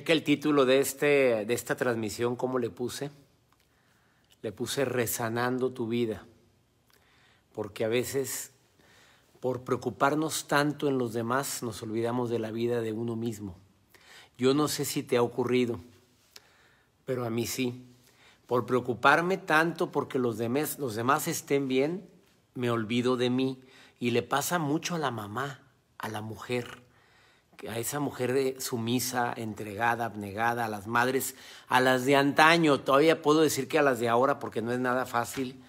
que el título de, este, de esta transmisión, ¿cómo le puse? Le puse Resanando tu vida, porque a veces por preocuparnos tanto en los demás nos olvidamos de la vida de uno mismo. Yo no sé si te ha ocurrido, pero a mí sí. Por preocuparme tanto porque los demás, los demás estén bien, me olvido de mí. Y le pasa mucho a la mamá, a la mujer, a esa mujer sumisa, entregada, abnegada, a las madres, a las de antaño, todavía puedo decir que a las de ahora, porque no es nada fácil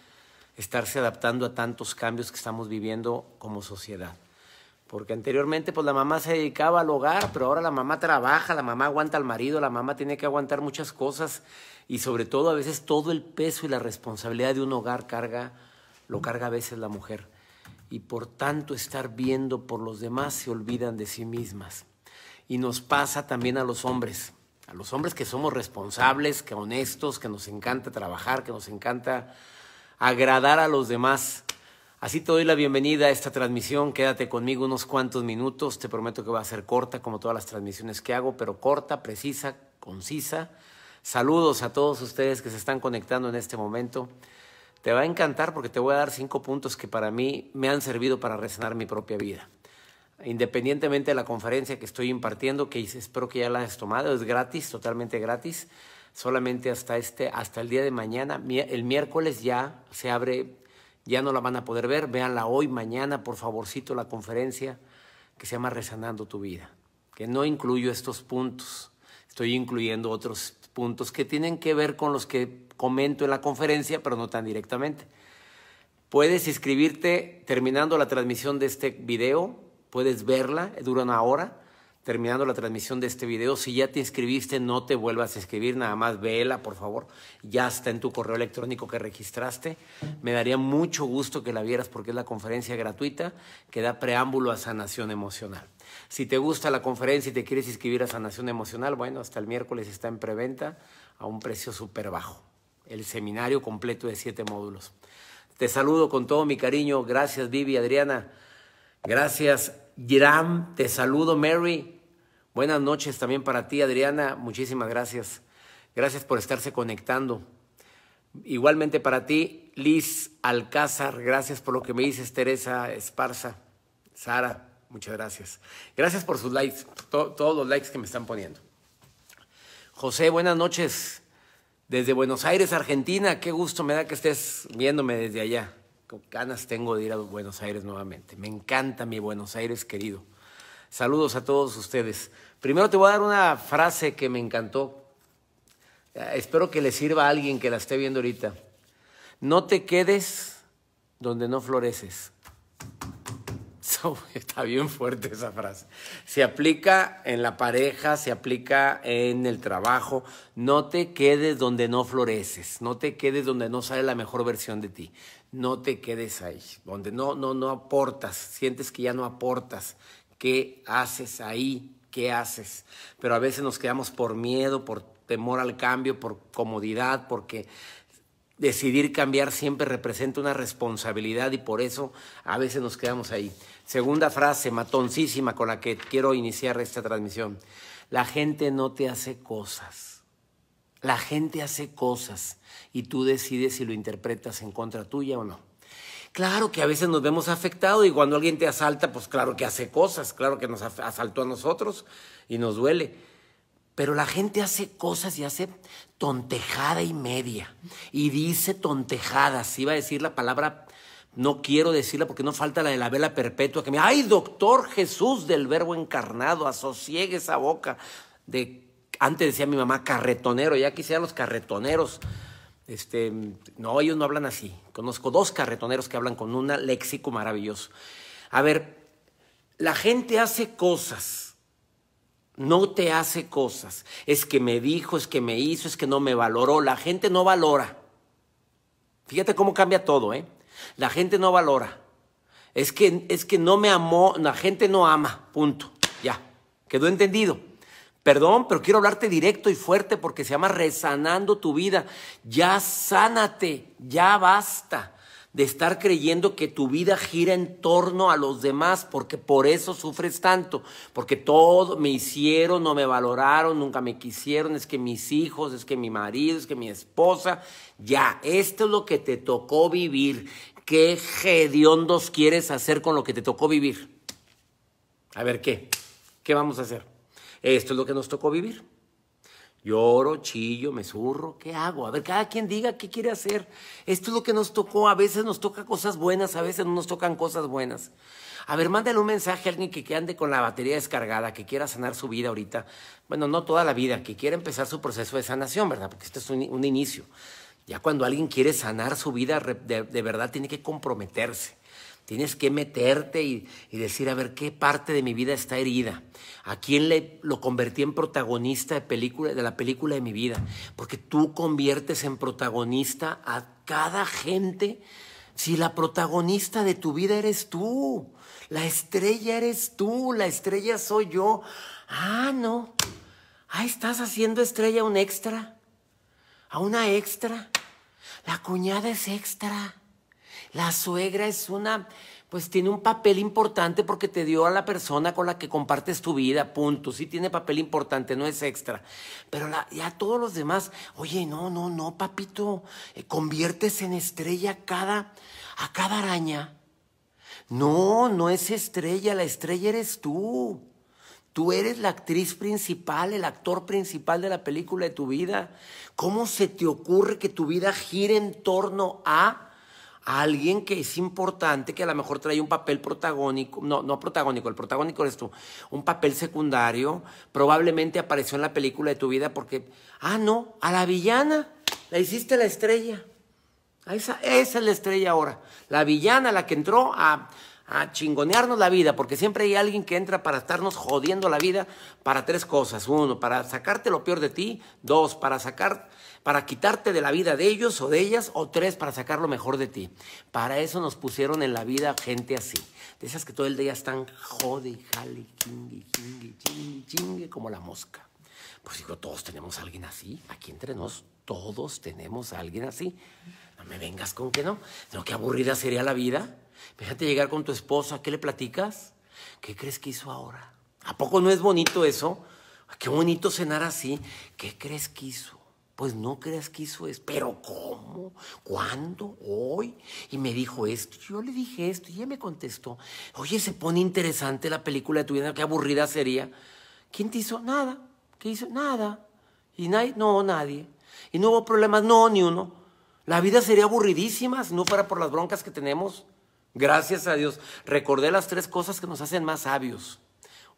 estarse adaptando a tantos cambios que estamos viviendo como sociedad. Porque anteriormente pues la mamá se dedicaba al hogar, pero ahora la mamá trabaja, la mamá aguanta al marido, la mamá tiene que aguantar muchas cosas y sobre todo a veces todo el peso y la responsabilidad de un hogar carga lo carga a veces la mujer y por tanto estar viendo por los demás se olvidan de sí mismas. Y nos pasa también a los hombres, a los hombres que somos responsables, que honestos, que nos encanta trabajar, que nos encanta agradar a los demás. Así te doy la bienvenida a esta transmisión. Quédate conmigo unos cuantos minutos. Te prometo que va a ser corta, como todas las transmisiones que hago, pero corta, precisa, concisa. Saludos a todos ustedes que se están conectando en este momento. Te va a encantar porque te voy a dar cinco puntos que para mí me han servido para resanar mi propia vida. Independientemente de la conferencia que estoy impartiendo, que espero que ya la hayas tomado, es gratis, totalmente gratis. Solamente hasta, este, hasta el día de mañana, el miércoles ya se abre, ya no la van a poder ver. Véanla hoy, mañana, por favorcito, la conferencia que se llama Resanando tu vida. Que no incluyo estos puntos, estoy incluyendo otros puntos que tienen que ver con los que comento en la conferencia, pero no tan directamente. Puedes inscribirte terminando la transmisión de este video, puedes verla, dura una hora terminando la transmisión de este video. Si ya te inscribiste, no te vuelvas a inscribir, nada más vela, por favor. Ya está en tu correo electrónico que registraste. Me daría mucho gusto que la vieras porque es la conferencia gratuita que da preámbulo a sanación emocional. Si te gusta la conferencia y te quieres inscribir a sanación emocional, bueno, hasta el miércoles está en preventa a un precio súper bajo. El seminario completo de siete módulos. Te saludo con todo mi cariño. Gracias, Vivi, Adriana. Gracias, Jiram, Te saludo, Mary. Buenas noches también para ti, Adriana. Muchísimas gracias. Gracias por estarse conectando. Igualmente para ti, Liz Alcázar. Gracias por lo que me dices, Teresa Esparza. Sara, muchas gracias. Gracias por sus likes, todos los likes que me están poniendo. José, buenas noches. Desde Buenos Aires, Argentina. Qué gusto me da que estés viéndome desde allá ganas tengo de ir a Buenos Aires nuevamente. Me encanta mi Buenos Aires querido. Saludos a todos ustedes. Primero te voy a dar una frase que me encantó. Eh, espero que le sirva a alguien que la esté viendo ahorita. No te quedes donde no floreces. está bien fuerte esa frase. Se aplica en la pareja, se aplica en el trabajo. No te quedes donde no floreces, no te quedes donde no sale la mejor versión de ti. No te quedes ahí, donde no, no, no aportas, sientes que ya no aportas. ¿Qué haces ahí? ¿Qué haces? Pero a veces nos quedamos por miedo, por temor al cambio, por comodidad, porque decidir cambiar siempre representa una responsabilidad y por eso a veces nos quedamos ahí. Segunda frase matoncísima con la que quiero iniciar esta transmisión. La gente no te hace cosas. La gente hace cosas y tú decides si lo interpretas en contra tuya o no. Claro que a veces nos vemos afectados y cuando alguien te asalta, pues claro que hace cosas, claro que nos asaltó a nosotros y nos duele pero la gente hace cosas y hace tontejada y media. Y dice tontejadas. Iba a decir la palabra, no quiero decirla porque no falta la de la vela perpetua que me. ¡Ay, doctor Jesús del Verbo encarnado! Asosiegue esa boca. De, antes decía mi mamá carretonero, ya quisiera los carretoneros. Este, no, ellos no hablan así. Conozco dos carretoneros que hablan con un léxico maravilloso. A ver, la gente hace cosas no te hace cosas. Es que me dijo, es que me hizo, es que no me valoró. La gente no valora. Fíjate cómo cambia todo, ¿eh? La gente no valora. Es que, es que no me amó, la gente no ama, punto. Ya, quedó entendido. Perdón, pero quiero hablarte directo y fuerte porque se llama resanando tu vida. Ya sánate, ya basta de estar creyendo que tu vida gira en torno a los demás, porque por eso sufres tanto, porque todo me hicieron, no me valoraron, nunca me quisieron, es que mis hijos, es que mi marido, es que mi esposa, ya, esto es lo que te tocó vivir. ¿Qué hediondos quieres hacer con lo que te tocó vivir? A ver, ¿qué? ¿Qué vamos a hacer? Esto es lo que nos tocó vivir. Lloro, chillo, me zurro, ¿qué hago? A ver, cada quien diga qué quiere hacer. Esto es lo que nos tocó. A veces nos toca cosas buenas, a veces no nos tocan cosas buenas. A ver, mándale un mensaje a alguien que, ande con la batería descargada, que quiera sanar su vida ahorita. Bueno, no toda la vida, que quiera empezar su proceso de sanación, ¿verdad? Porque esto es un, inicio. Ya cuando alguien quiere sanar su vida, de verdad tiene que comprometerse. Tienes que meterte y, decir, a ver, ¿qué parte de mi vida está herida? ¿A quién le, lo convertí en protagonista de, película, de la película de mi vida? Porque tú conviertes en protagonista a cada gente. Si la protagonista de tu vida eres tú, la estrella eres tú, la estrella soy yo. Ah, no. Ah, estás haciendo estrella un extra. A una extra. La cuñada es extra. La suegra es una, pues tiene un papel importante porque te dio a la persona con la que compartes tu vida, punto. Sí tiene papel importante, no es extra. Pero ya todos los demás, oye, no, no, no, papito, eh, conviertes en estrella cada, a cada araña. No, no es estrella, la estrella eres tú. Tú eres la actriz principal, el actor principal de la película de tu vida. ¿Cómo se te ocurre que tu vida gire en torno a a alguien que es importante, que a lo mejor trae un papel protagónico, no, no protagónico, el protagónico eres tú, un papel secundario, probablemente apareció en la película de tu vida porque, ah, no, a la villana, la hiciste la estrella. Esa, esa es la estrella ahora, la villana, la que entró a, a chingonearnos la vida, porque siempre hay alguien que entra para estarnos jodiendo la vida para tres cosas. Uno, para sacarte lo peor de ti. Dos, para sacar para quitarte de la vida de ellos o de ellas, o tres, para sacar lo mejor de ti. Para eso nos pusieron en la vida gente así, de esas que todo el día están jode y jale, chingue, chingue, chingue, chingue, como la mosca. Pues digo, todos tenemos a alguien así, aquí entre nos, todos tenemos a alguien así. No me vengas con que no. No, qué aburrida sería la vida. Fíjate llegar con tu esposa, ¿qué le platicas? ¿Qué crees que hizo ahora? ¿A poco no es bonito eso? Qué bonito cenar así. ¿Qué crees que hizo? Pues no creas que hizo eso. ¿Pero cómo? ¿Cuándo? ¿Hoy? Y me dijo esto. Yo le dije esto y él me contestó. Oye, se pone interesante la película de tu vida. Qué aburrida sería. ¿Quién te hizo? Nada. ¿Qué hizo? Nada. ¿Y nadie? No, nadie. ¿Y no hubo problemas? No, ni uno. La vida sería aburridísima si no fuera por las broncas que tenemos. Gracias a Dios. Recordé las tres cosas que nos hacen más sabios.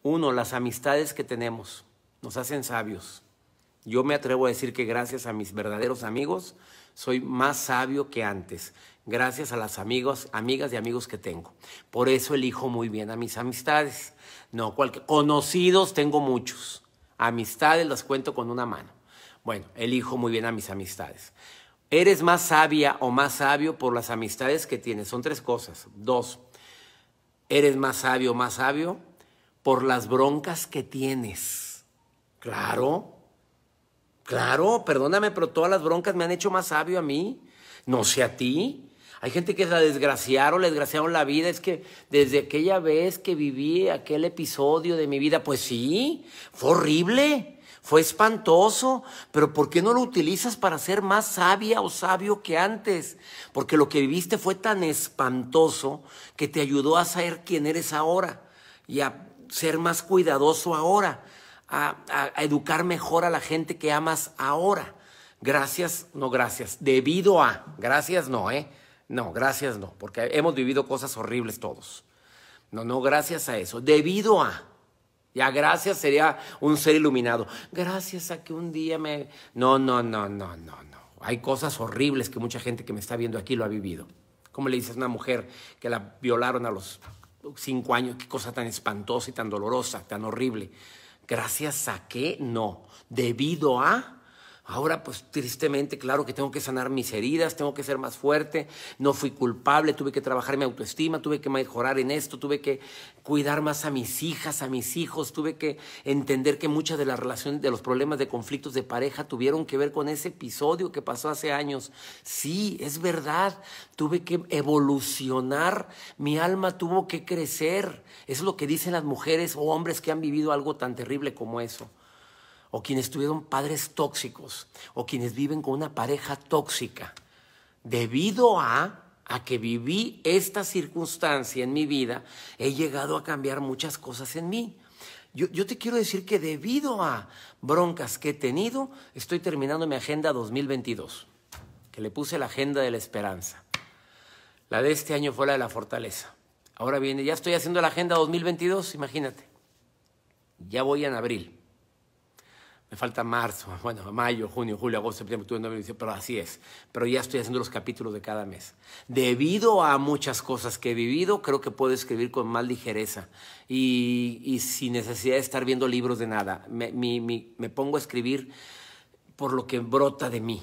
Uno, las amistades que tenemos. Nos hacen sabios. Yo me atrevo a decir que gracias a mis verdaderos amigos soy más sabio que antes, gracias a las amigos, amigas y amigos que tengo. Por eso elijo muy bien a mis amistades. No, cualquier, conocidos tengo muchos. Amistades las cuento con una mano. Bueno, elijo muy bien a mis amistades. Eres más sabia o más sabio por las amistades que tienes. Son tres cosas. Dos, eres más sabio o más sabio por las broncas que tienes. Claro Claro, perdóname, pero todas las broncas me han hecho más sabio a mí, no sé a ti. Hay gente que se la desgraciaron, le desgraciaron la vida. Es que desde aquella vez que viví aquel episodio de mi vida, pues sí, fue horrible, fue espantoso. Pero ¿por qué no lo utilizas para ser más sabia o sabio que antes? Porque lo que viviste fue tan espantoso que te ayudó a saber quién eres ahora y a ser más cuidadoso ahora a, educar mejor a la gente que amas ahora. Gracias, no gracias. Debido a, gracias no, ¿eh? No, gracias no, porque hemos vivido cosas horribles todos. No, no, gracias a eso. Debido a, ya gracias sería un ser iluminado. Gracias a que un día me... No, no, no, no, no, no. Hay cosas horribles que mucha gente que me está viendo aquí lo ha vivido. ¿Cómo le dices a una mujer que la violaron a los cinco años? Qué cosa tan espantosa y tan dolorosa, tan horrible. Gracias a qué? No. Debido a Ahora, pues tristemente, claro que tengo que sanar mis heridas, tengo que ser más fuerte, no fui culpable, tuve que trabajar mi autoestima, tuve que mejorar en esto, tuve que cuidar más a mis hijas, a mis hijos, tuve que entender que muchas de las relaciones, de los problemas de conflictos de pareja tuvieron que ver con ese episodio que pasó hace años. Sí, es verdad, tuve que evolucionar, mi alma tuvo que crecer. es lo que dicen las mujeres o hombres que han vivido algo tan terrible como eso o quienes tuvieron padres tóxicos, o quienes viven con una pareja tóxica, debido a, a que viví esta circunstancia en mi vida, he llegado a cambiar muchas cosas en mí. Yo, yo, te quiero decir que debido a broncas que he tenido, estoy terminando mi agenda 2022, que le puse la agenda de la esperanza. La de este año fue la de la fortaleza. Ahora viene, ya estoy haciendo la agenda 2022, imagínate. Ya voy en abril me falta marzo, bueno, mayo, junio, julio, agosto, septiembre, octubre, noviembre, diciembre, pero así es. Pero ya estoy haciendo los capítulos de cada mes. Debido a muchas cosas que he vivido, creo que puedo escribir con más ligereza y, sin necesidad de estar viendo libros de nada. Me, pongo a escribir por lo que brota de mí.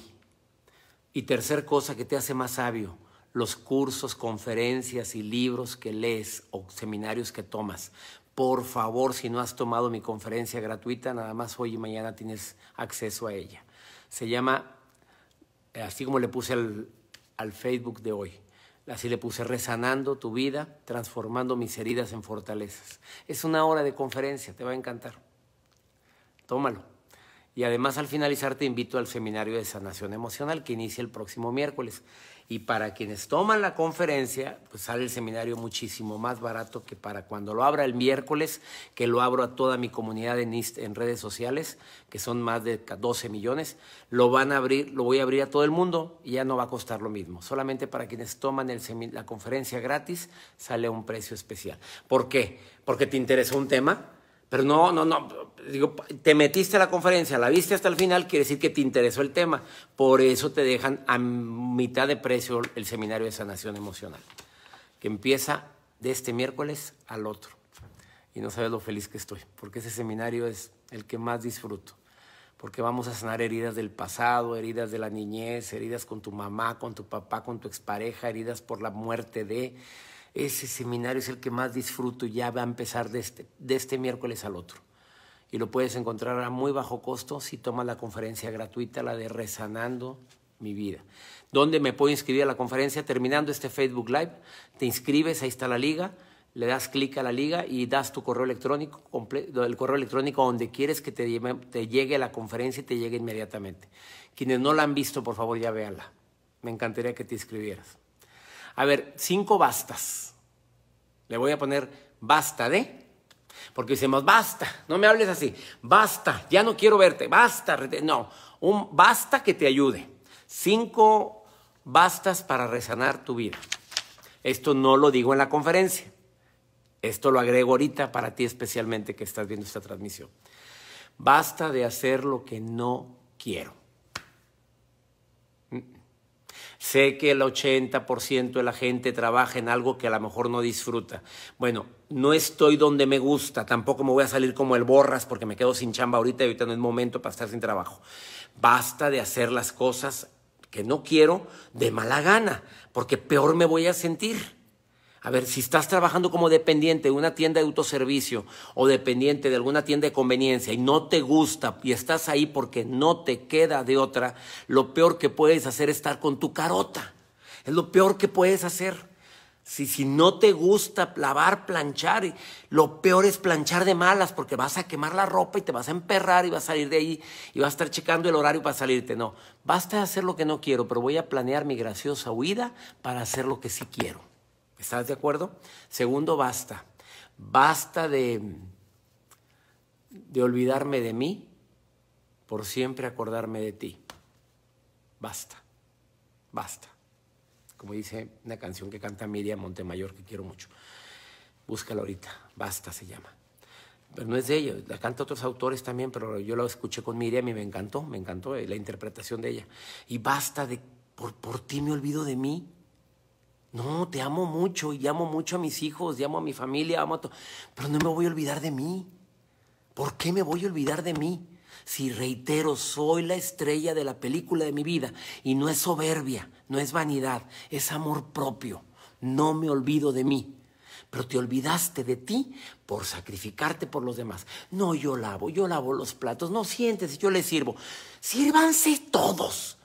Y tercer cosa que te hace más sabio, los cursos, conferencias y libros que lees o seminarios que tomas. Por favor, si no has tomado mi conferencia gratuita, nada más hoy y mañana tienes acceso a ella. Se llama, así como le puse al, Facebook de hoy, así le puse Resanando tu vida, transformando mis heridas en fortalezas. Es una hora de conferencia, te va a encantar. Tómalo. Y además al finalizar te invito al seminario de sanación emocional que inicia el próximo miércoles. Y para quienes toman la conferencia, pues sale el seminario muchísimo más barato que para cuando lo abra el miércoles, que lo abro a toda mi comunidad en, redes sociales, que son más de 12 millones. Lo van a abrir, lo voy a abrir a todo el mundo y ya no va a costar lo mismo. Solamente para quienes toman el la conferencia gratis, sale un precio especial. ¿Por qué? Porque te interesa un tema pero no, no, no. Digo, te metiste a la conferencia, la viste hasta el final, quiere decir que te interesó el tema. Por eso te dejan a mitad de precio el seminario de sanación emocional, que empieza de este miércoles al otro. Y no sabes lo feliz que estoy, porque ese seminario es el que más disfruto. Porque vamos a sanar heridas del pasado, heridas de la niñez, heridas con tu mamá, con tu papá, con tu expareja, heridas por la muerte de ese seminario es el que más disfruto y ya va a empezar este, de este, miércoles al otro. Y lo puedes encontrar a muy bajo costo si tomas la conferencia gratuita, la de Resanando mi vida. donde me puedo inscribir a la conferencia? Terminando este Facebook Live, te inscribes, ahí está la liga, le das clic a la liga y das tu correo electrónico, el correo electrónico donde quieres que te, llegue, te llegue la conferencia y te llegue inmediatamente. Quienes no la han visto, por favor, ya véanla. Me encantaría que te inscribieras. A ver, cinco bastas. Le voy a poner basta de, porque decimos basta, no me hables así, basta, ya no quiero verte, basta, no, un basta que te ayude. Cinco bastas para resanar tu vida. Esto no lo digo en la conferencia. Esto lo agrego ahorita para ti especialmente que estás viendo esta transmisión. Basta de hacer lo que no quiero. Sé que el 80% de la gente trabaja en algo que a lo mejor no disfruta. Bueno, no estoy donde me gusta, tampoco me voy a salir como el borras porque me quedo sin chamba ahorita y ahorita no es momento para estar sin trabajo. Basta de hacer las cosas que no quiero de mala gana, porque peor me voy a sentir. A ver, si estás trabajando como dependiente de una tienda de autoservicio o dependiente de alguna tienda de conveniencia y no te gusta y estás ahí porque no te queda de otra, lo peor que puedes hacer es estar con tu carota. Es lo peor que puedes hacer. Si, si no te gusta lavar, planchar, lo peor es planchar de malas porque vas a quemar la ropa y te vas a emperrar y vas a salir de ahí y vas a estar checando el horario para salirte. No, basta de hacer lo que no quiero, pero voy a planear mi graciosa huida para hacer lo que sí quiero. ¿Estás de acuerdo? Segundo, basta. Basta de, de olvidarme de mí por siempre acordarme de ti. Basta. Basta. Como dice una canción que canta Miriam Montemayor, que quiero mucho. Búscala ahorita. Basta se llama. Pero no es de ella, la canta otros autores también, pero yo la escuché con Miriam y me encantó, me encantó la interpretación de ella. Y basta de, por, por ti me olvido de mí, no, te amo mucho y amo mucho a mis hijos, amo a mi familia, amo a todo. Pero no me voy a olvidar de mí. ¿Por qué me voy a olvidar de mí? Si reitero, soy la estrella de la película de mi vida y no es soberbia, no es vanidad, es amor propio. No me olvido de mí. Pero te olvidaste de ti por sacrificarte por los demás. No, yo lavo, yo lavo los platos, no sientes, yo les sirvo. Sírvanse todos.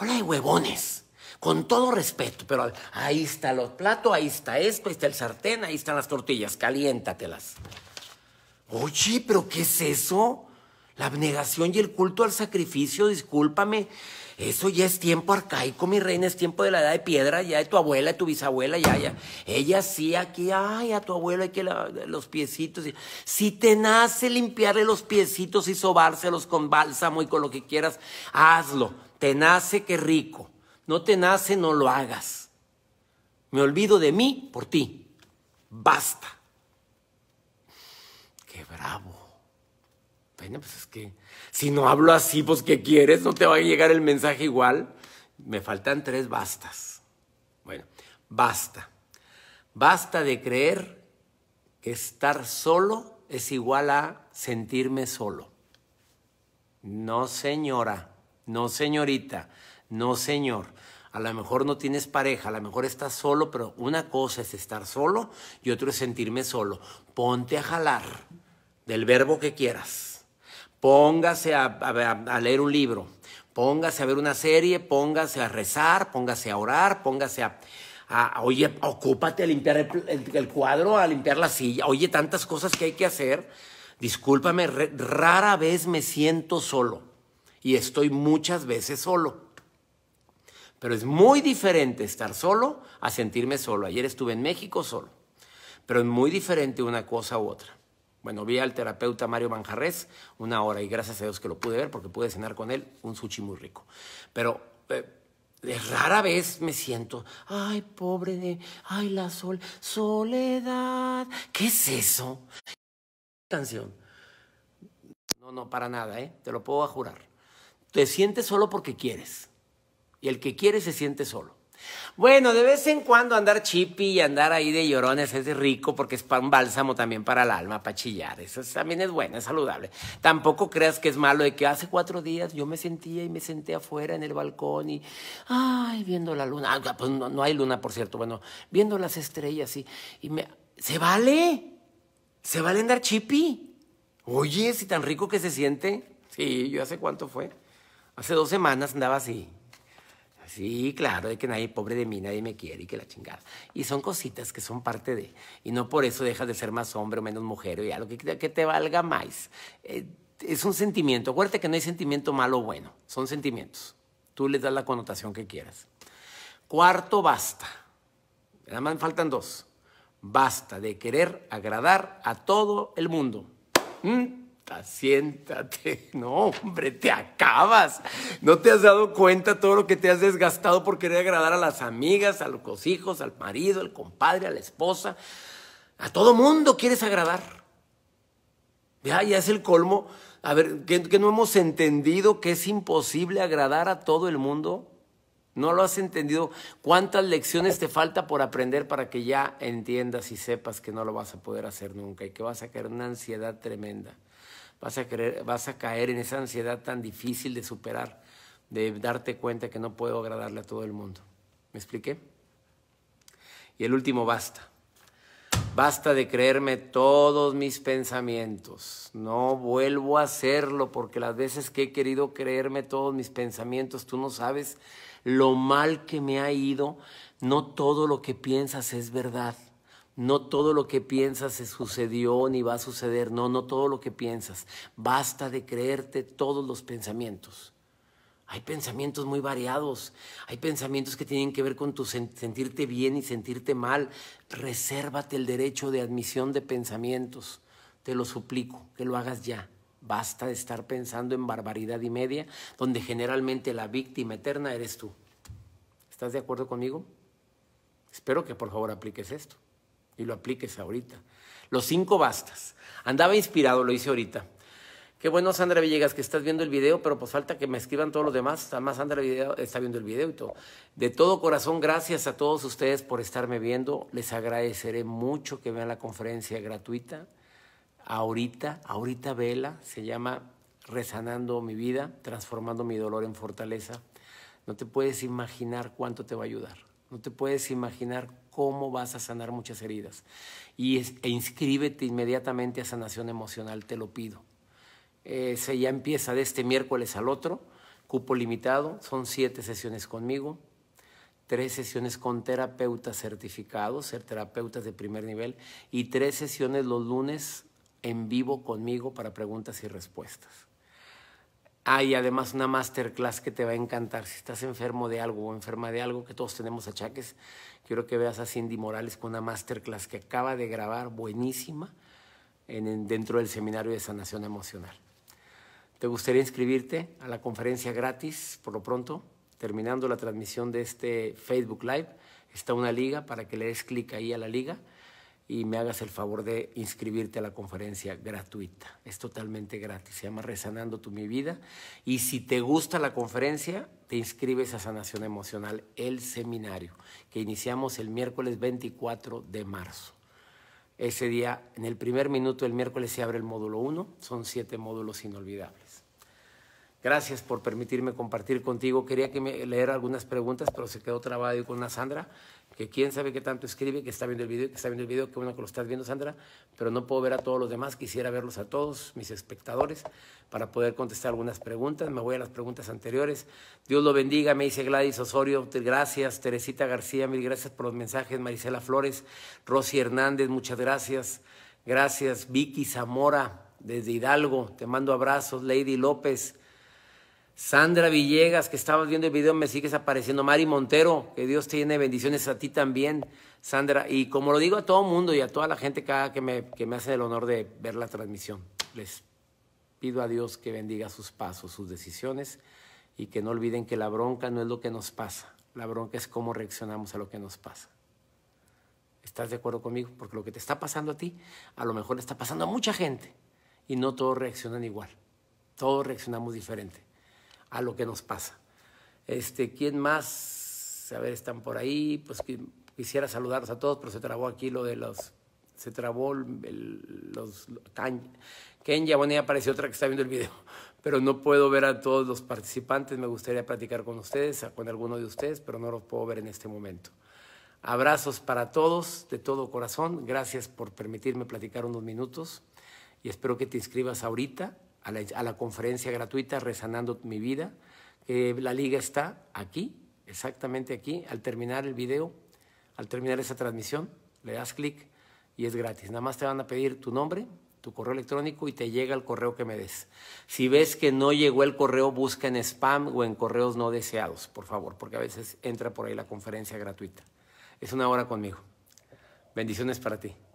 Hola huevones con todo respeto, pero ahí está los platos, ahí está esto, ahí está el sartén, ahí están las tortillas, caliéntatelas. Oye, pero ¿qué es eso? La abnegación y el culto al sacrificio, discúlpame. Eso ya es tiempo arcaico, mi reina, es tiempo de la edad de piedra, ya de tu abuela, de tu bisabuela, ya, ya. Ella sí, aquí, ay, a tu abuela, que los piecitos. Si te nace limpiarle los piecitos y sobárselos con bálsamo y con lo que quieras, hazlo. Te nace, qué rico. No te nace, no lo hagas. Me olvido de mí por ti. Basta. Qué bravo. Bueno, pues es que si no hablo así, pues ¿qué quieres? No te va a llegar el mensaje igual. Me faltan tres bastas. Bueno, basta. Basta de creer que estar solo es igual a sentirme solo. No, señora, no, señorita. No, señor. A lo mejor no tienes pareja, a lo mejor estás solo, pero una cosa es estar solo y otra es sentirme solo. Ponte a jalar del verbo que quieras. Póngase a, leer un libro, póngase a ver una serie, póngase a rezar, póngase a orar, póngase a... oye, ocúpate a limpiar el cuadro, a limpiar la silla. Oye, tantas cosas que hay que hacer. Discúlpame, rara vez me siento solo y estoy muchas veces solo. Pero es muy diferente estar solo a sentirme solo. Ayer estuve en México solo. Pero es muy diferente una cosa u otra. Bueno, vi al terapeuta Mario Manjarres una hora y gracias a Dios que lo pude ver porque pude cenar con él un sushi muy rico. Pero eh, de rara vez me siento, ay, pobre de, ay, la sol, soledad. ¿Qué es eso? Canción. No, no, para nada, ¿eh? Te lo puedo jurar. Te sientes solo porque quieres. Y el que quiere se siente solo. Bueno, de vez en cuando andar chipi y andar ahí de llorones es rico porque es un bálsamo también para el alma, para chillar. Eso también es bueno, es saludable. Tampoco creas que es malo de que hace cuatro días yo me sentía y me senté afuera en el balcón y, ay, viendo la luna. Ah, pues, no, hay luna, por cierto. Bueno, viendo las estrellas y, y me... ¿Se vale? ¿Se vale andar chipi? Oye, si tan rico que se siente. Sí, yo hace cuánto fue. Hace dos semanas andaba así. Sí, claro, de que nadie pobre de mí, nadie me quiere y que la chingada. Y son cositas que son parte de. Y no por eso dejas de ser más hombre o menos mujer o ya, lo que, que te valga más. Eh, es un sentimiento. Acuérdate que no hay sentimiento malo o bueno, son sentimientos. Tú les das la connotación que quieras. Cuarto, basta. Nada más faltan dos. Basta de querer agradar a todo el mundo. ¿Mm? siéntate. No, hombre, te acabas. No te has dado cuenta todo lo que te has desgastado por querer agradar a las amigas, a los hijos, al marido, al compadre, a la esposa. A todo mundo quieres agradar. Ya, ya es el colmo. A ver, que, no hemos entendido que es imposible agradar a todo el mundo. ¿No lo has entendido? ¿Cuántas lecciones te falta por aprender para que ya entiendas y sepas que no lo vas a poder hacer nunca y que vas a caer una ansiedad tremenda? vas a, creer, vas a caer en esa ansiedad tan difícil de superar, de darte cuenta que no puedo agradarle a todo el mundo. ¿Me expliqué? Y el último, basta. Basta de creerme todos mis pensamientos. No vuelvo a hacerlo porque las veces que he querido creerme todos mis pensamientos, tú no sabes lo mal que me ha ido. No todo lo que piensas es verdad. No todo lo que piensas se sucedió ni va a suceder. No, no todo lo que piensas. Basta de creerte todos los pensamientos. Hay pensamientos muy variados. Hay pensamientos que tienen que ver con tu sentirte bien y sentirte mal. Resérvate el derecho de admisión de pensamientos. Te lo suplico, que lo hagas ya. Basta de estar pensando en barbaridad y media, donde generalmente la víctima eterna eres tú. ¿Estás de acuerdo conmigo? Espero que por favor apliques esto y lo apliques ahorita. Los cinco bastas. Andaba inspirado, lo hice ahorita. Qué bueno, Sandra Villegas, que estás viendo el video, pero pues falta que me escriban todos los demás. Además, Sandra está viendo el video y todo. De todo corazón, gracias a todos ustedes por estarme viendo. Les agradeceré mucho que vean la conferencia gratuita. Ahorita, ahorita vela, se llama Resanando mi vida, transformando mi dolor en fortaleza. No te puedes imaginar cuánto te va a ayudar. No te puedes imaginar cómo vas a sanar muchas heridas. Y e inscríbete inmediatamente a sanación emocional, te lo pido. se ya empieza de este miércoles al otro, cupo limitado, son siete sesiones conmigo, tres sesiones con terapeutas certificados, ser terapeutas de primer nivel, y tres sesiones los lunes en vivo conmigo para preguntas y respuestas. Hay además una masterclass que te va a encantar. Si estás enfermo de algo o enferma de algo, que todos tenemos achaques, quiero que veas a Cindy Morales con una masterclass que acaba de grabar, buenísima, dentro del seminario de sanación emocional. ¿Te gustaría inscribirte a la conferencia gratis por lo pronto? Terminando la transmisión de este Facebook Live, está una liga para que le des clic ahí a la liga y me hagas el favor de inscribirte a la conferencia gratuita. Es totalmente gratis. Se llama Resanando tu mi vida. Y si te gusta la conferencia, te inscribes a Sanación Emocional, el seminario, que iniciamos el miércoles 24 de marzo. Ese día, en el primer minuto del miércoles, se abre el módulo 1. Son siete módulos inolvidables. Gracias por permitirme compartir contigo. Quería que me leer algunas preguntas, pero se quedó trabado con una Sandra, que quién sabe qué tanto escribe, que está viendo el video, que está viendo el video, qué bueno que lo estás viendo, Sandra, pero no puedo ver a todos los demás. Quisiera verlos a todos, mis espectadores, para poder contestar algunas preguntas. Me voy a las preguntas anteriores. Dios lo bendiga, me dice Gladys Osorio. Gracias, Teresita García, mil gracias por los mensajes. Marisela Flores, Rosy Hernández, muchas gracias. Gracias, Vicky Zamora, desde Hidalgo. Te mando abrazos, Lady López. Sandra Villegas, que estabas viendo el video, me sigues apareciendo. Mari Montero, que Dios te llene bendiciones a ti también, Sandra. Y como lo digo a todo mundo y a toda la gente que me, que me hace el honor de ver la transmisión, les pido a Dios que bendiga sus pasos, sus decisiones y que no olviden que la bronca no es lo que nos pasa, la bronca es cómo reaccionamos a lo que nos pasa. ¿Estás de acuerdo conmigo? Porque lo que te está pasando a ti, a lo mejor le está pasando a mucha gente y no todos reaccionan igual, todos reaccionamos diferente a lo que nos pasa. Este, ¿Quién más? A ver, están por ahí. Pues quisiera saludarlos a todos, pero se trabó aquí lo de los. Se trabó los. Kenya, bueno, ya apareció otra que está viendo el video, pero no puedo ver a todos los participantes. Me gustaría platicar con ustedes, con alguno de ustedes, pero no los puedo ver en este momento. Abrazos para todos, de todo corazón. Gracias por permitirme platicar unos minutos y espero que te inscribas ahorita a la, conferencia gratuita Resanando mi vida. la liga está aquí, exactamente aquí. Al terminar el video, al terminar esa transmisión, le das clic y es gratis. Nada más te van a pedir tu nombre, tu correo electrónico y te llega el correo que me des. Si ves que no llegó el correo, busca en spam o en correos no deseados, por favor, porque a veces entra por ahí la conferencia gratuita. Es una hora conmigo. Bendiciones para ti.